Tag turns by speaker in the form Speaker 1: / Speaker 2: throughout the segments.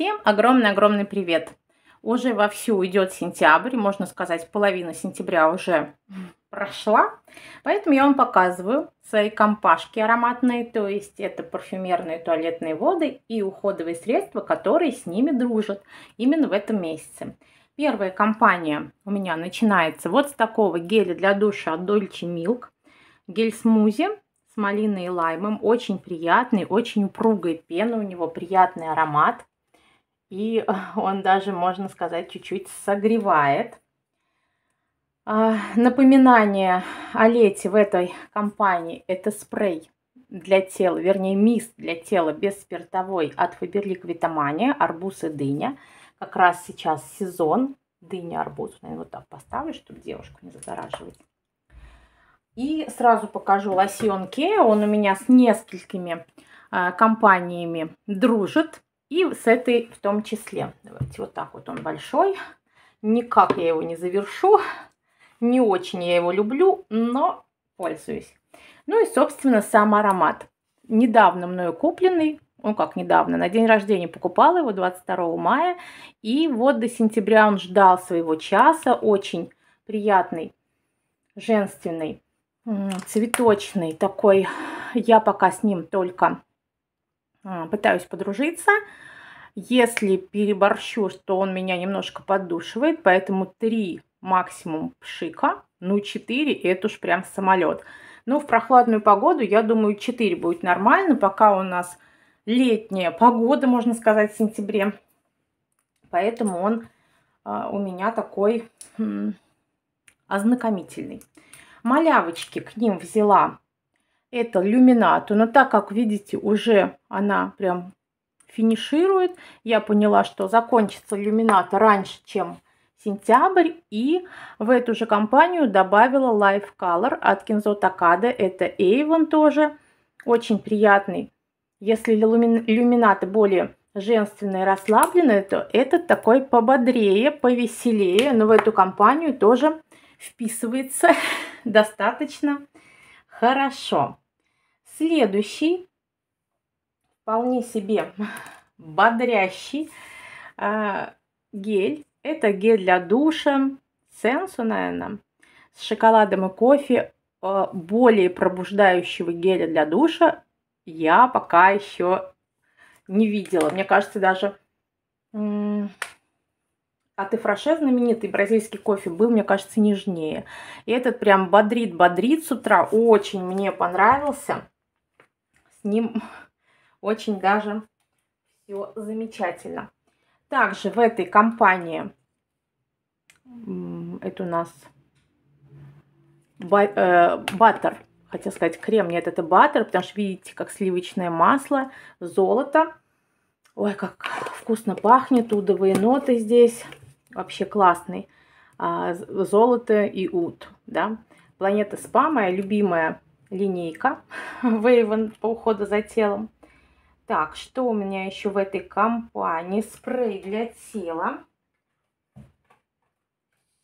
Speaker 1: Всем огромный-огромный привет! Уже вовсю идет сентябрь, можно сказать, половина сентября уже прошла. Поэтому я вам показываю свои компашки ароматные, то есть это парфюмерные туалетные воды и уходовые средства, которые с ними дружат именно в этом месяце. Первая компания у меня начинается вот с такого геля для душа от Dolce Milk. Гель-смузи с малиной и лаймом. Очень приятный, очень упругая пена у него, приятный аромат и он даже, можно сказать, чуть-чуть согревает. А, напоминание о лете в этой компании – это спрей для тела, вернее, мист для тела без спиртовой от Фаберлик Витамания, арбуз и дыня. Как раз сейчас сезон дыня, арбуз. Наверное, вот так поставлю, чтобы девушку не загораживать. И сразу покажу лосьон Кея. Он у меня с несколькими а, компаниями дружит. И с этой в том числе. Давайте вот так вот он большой. Никак я его не завершу. Не очень я его люблю, но пользуюсь. Ну и, собственно, сам аромат. Недавно мною купленный, ну как недавно, на день рождения покупала его 22 мая. И вот до сентября он ждал своего часа. Очень приятный, женственный, цветочный такой. Я пока с ним только а, пытаюсь подружиться. Если переборщу, что он меня немножко поддушивает, поэтому 3 максимум пшика, ну 4 это уж прям самолет. Но в прохладную погоду, я думаю, 4 будет нормально, пока у нас летняя погода, можно сказать, в сентябре. Поэтому он э, у меня такой э, ознакомительный. Малявочки к ним взяла это люминату. Но так как, видите, уже она прям финиширует, я поняла, что закончится люмината раньше, чем сентябрь. И в эту же компанию добавила Life Color от Kenzo Takada. Это Avon тоже. Очень приятный. Если люминаты более женственные, расслабленные, то этот такой пободрее, повеселее. Но в эту компанию тоже вписывается достаточно Хорошо. Следующий, вполне себе бодрящий э, гель. Это гель для душа Сенсу, наверное, с шоколадом и кофе. Э, более пробуждающего геля для душа я пока еще не видела. Мне кажется, даже а ты фраше знаменитый бразильский кофе был, мне кажется, нежнее. И этот прям бодрит-бодрит с утра. Очень мне понравился. С ним очень даже все замечательно. Также в этой компании, это у нас э, баттер, хотел сказать крем, нет, это баттер, потому что видите, как сливочное масло, золото. Ой, как вкусно пахнет, удовые ноты здесь вообще классный. А, золото и ут, да. Планета СПА, моя любимая линейка Вейвен по уходу за телом. Так, что у меня еще в этой компании? Спрей для тела.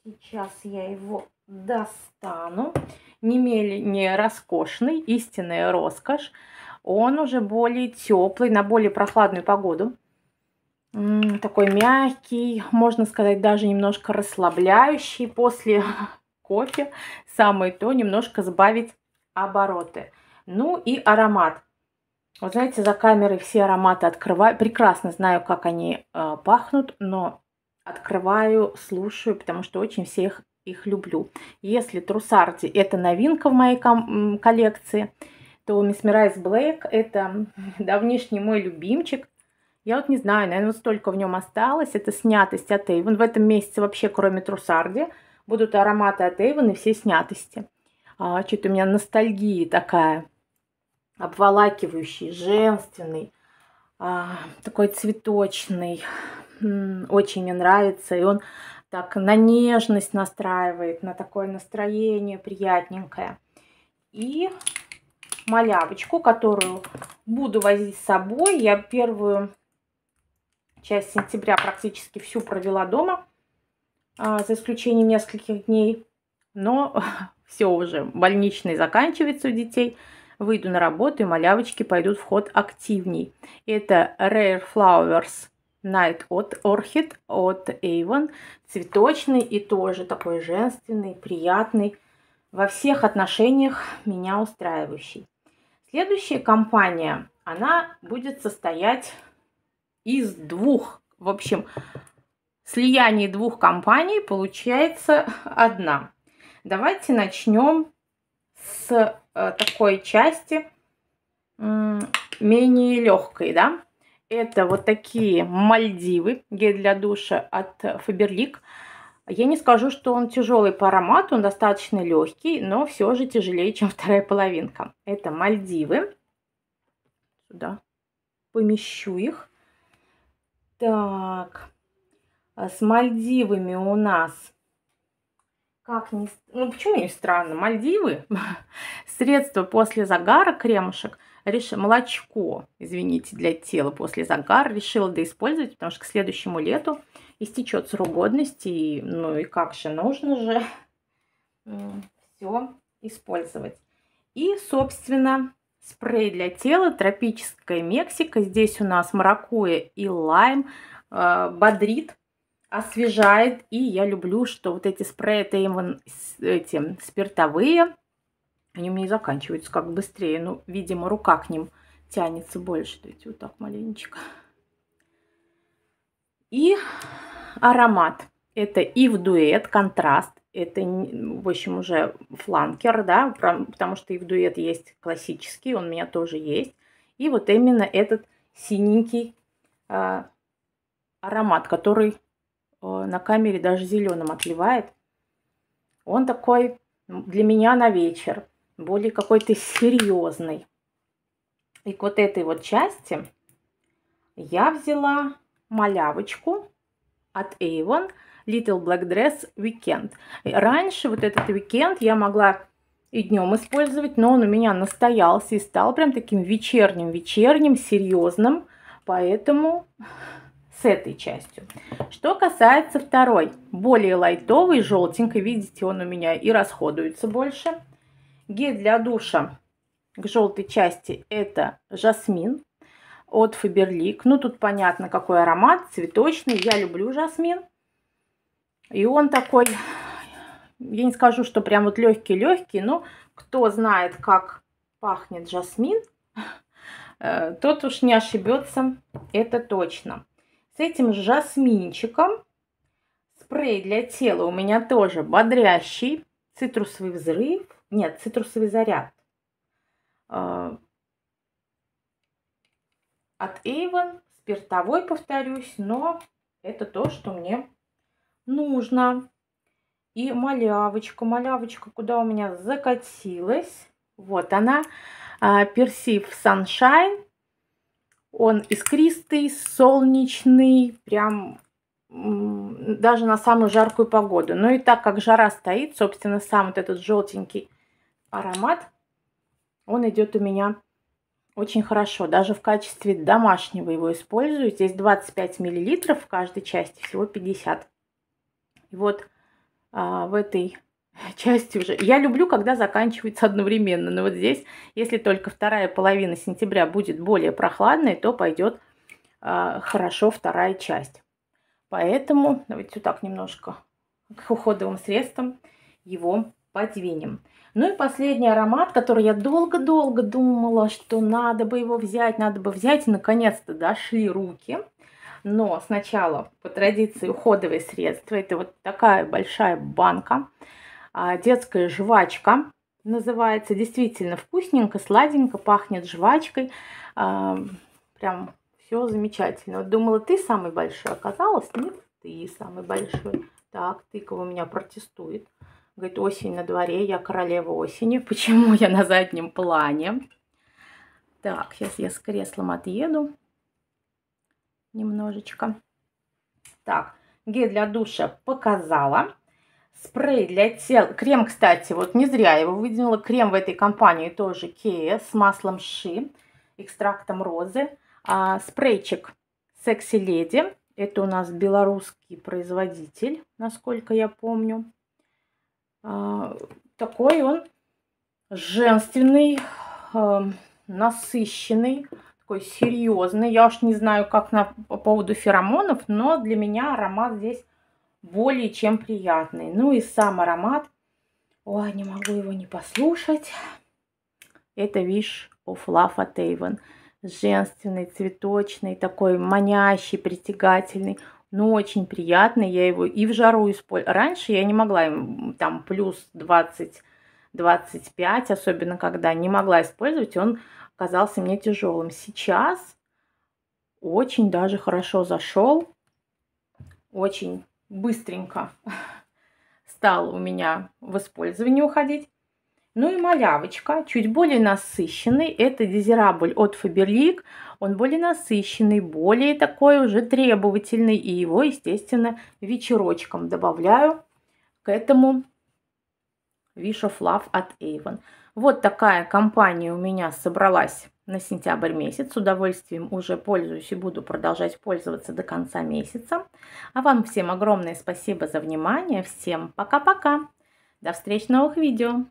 Speaker 1: Сейчас я его достану. Не менее роскошный, истинная роскошь. Он уже более теплый, на более прохладную погоду такой мягкий, можно сказать, даже немножко расслабляющий после кофе. Самое то, немножко сбавить обороты. Ну и аромат. Вот знаете, за камерой все ароматы открываю. Прекрасно знаю, как они э, пахнут, но открываю, слушаю, потому что очень всех их люблю. Если Трусарди – это новинка в моей коллекции, то Miss Мирайс Блэк – это давнишний мой любимчик – я вот не знаю, наверное, вот столько в нем осталось. Это снятость от Эйвен. В этом месяце вообще, кроме Трусарди, будут ароматы от Эйвен и все снятости. А, что-то у меня ностальгия такая, обволакивающий, женственный, а, такой цветочный. Очень мне нравится. И он так на нежность настраивает, на такое настроение приятненькое. И малявочку, которую буду возить с собой. Я первую часть сентября практически всю провела дома, а, за исключением нескольких дней. Но все уже, больничный заканчивается у детей. Выйду на работу, и малявочки пойдут в ход активней. Это Rare Flowers Night от Orchid, от Avon. Цветочный и тоже такой женственный, приятный. Во всех отношениях меня устраивающий. Следующая компания, она будет состоять из двух, в общем, слияние двух компаний получается одна. Давайте начнем с э, такой части менее легкой, да. Это вот такие Мальдивы, гель для душа от Faberlic. Я не скажу, что он тяжелый по аромату, он достаточно легкий, но все же тяжелее, чем вторая половинка. Это Мальдивы. Сюда помещу их. Так, а с Мальдивами у нас. Как не... Ну, почему не странно? Мальдивы. Средство после загара, кремушек, реш... молочко, извините, для тела после загара решила доиспользовать, потому что к следующему лету истечет срок годности. И, ну и как же, нужно же все использовать. И, собственно, Спрей для тела, тропическая Мексика. Здесь у нас маракуйя и лайм, э, бодрит, освежает. И я люблю, что вот эти спреи, это именно эти спиртовые. Они у меня и заканчиваются как быстрее. Ну, видимо, рука к ним тянется больше. Давайте вот так маленечко. И аромат. Это Ив Дуэт, контраст это, ну, в общем, уже фланкер, да, потому что и в дуэт есть классический, он у меня тоже есть. И вот именно этот синенький э, аромат, который э, на камере даже зеленым отливает. Он такой для меня на вечер, более какой-то серьезный. И к вот этой вот части я взяла малявочку от Avon – Little Black Dress Weekend. Раньше вот этот Weekend я могла и днем использовать, но он у меня настоялся и стал прям таким вечерним-вечерним, серьезным. Поэтому с этой частью. Что касается второй, более лайтовый, желтенький, видите, он у меня и расходуется больше. Гель для душа к желтой части это жасмин от Фаберлик. Ну, тут понятно, какой аромат, цветочный. Я люблю жасмин. И он такой, я не скажу, что прям вот легкий-легкий, но кто знает, как пахнет жасмин, э, тот уж не ошибется, это точно. С этим жасминчиком спрей для тела у меня тоже бодрящий, цитрусовый взрыв, нет, цитрусовый заряд. Э, от Avon, спиртовой, повторюсь, но это то, что мне нужно. И малявочка, малявочка, куда у меня закатилась. Вот она, а, персив Sunshine. Он искристый, солнечный, прям даже на самую жаркую погоду. Но ну и так как жара стоит, собственно, сам вот этот желтенький аромат, он идет у меня очень хорошо. Даже в качестве домашнего его использую. Здесь 25 мл в каждой части, всего 50 и вот а, в этой части уже... Я люблю, когда заканчивается одновременно, но вот здесь, если только вторая половина сентября будет более прохладной, то пойдет а, хорошо вторая часть. Поэтому давайте вот так немножко к уходовым средством его подвинем. Ну и последний аромат, который я долго-долго думала, что надо бы его взять, надо бы взять. И наконец-то дошли руки – но сначала по традиции уходовые средства. Это вот такая большая банка, а, детская жвачка называется. Действительно вкусненько, сладенько, пахнет жвачкой. А, прям все замечательно. Вот думала, ты самый большой, оказалось, нет, ты самый большой. Так, тыква у меня протестует. Говорит, осень на дворе, я королева осени. Почему я на заднем плане? Так, сейчас я с креслом отъеду немножечко. Так, гель для душа показала. Спрей для тела, Крем, кстати, вот не зря его выделила. Крем в этой компании тоже Кея с маслом ши, экстрактом розы. А, спрейчик Секси Леди. Это у нас белорусский производитель, насколько я помню. А, такой он женственный, э, насыщенный, такой серьезный. Я уж не знаю, как на, по поводу феромонов, но для меня аромат здесь более чем приятный. Ну и сам аромат. Ой, не могу его не послушать. Это Wish of Love от Avon. Женственный, цветочный, такой манящий, притягательный. но очень приятный. Я его и в жару использую. Раньше я не могла им там плюс 20 25, особенно когда не могла использовать, он казался мне тяжелым. Сейчас очень даже хорошо зашел, очень быстренько стал у меня в использовании уходить. Ну и малявочка, чуть более насыщенный. Это дезирабль от Faberlic. Он более насыщенный, более такой уже требовательный. И его, естественно, вечерочком добавляю к этому Виша Флав от Avon. Вот такая компания у меня собралась на сентябрь месяц. С удовольствием уже пользуюсь и буду продолжать пользоваться до конца месяца. А вам всем огромное спасибо за внимание. Всем пока-пока. До встреч в новых видео.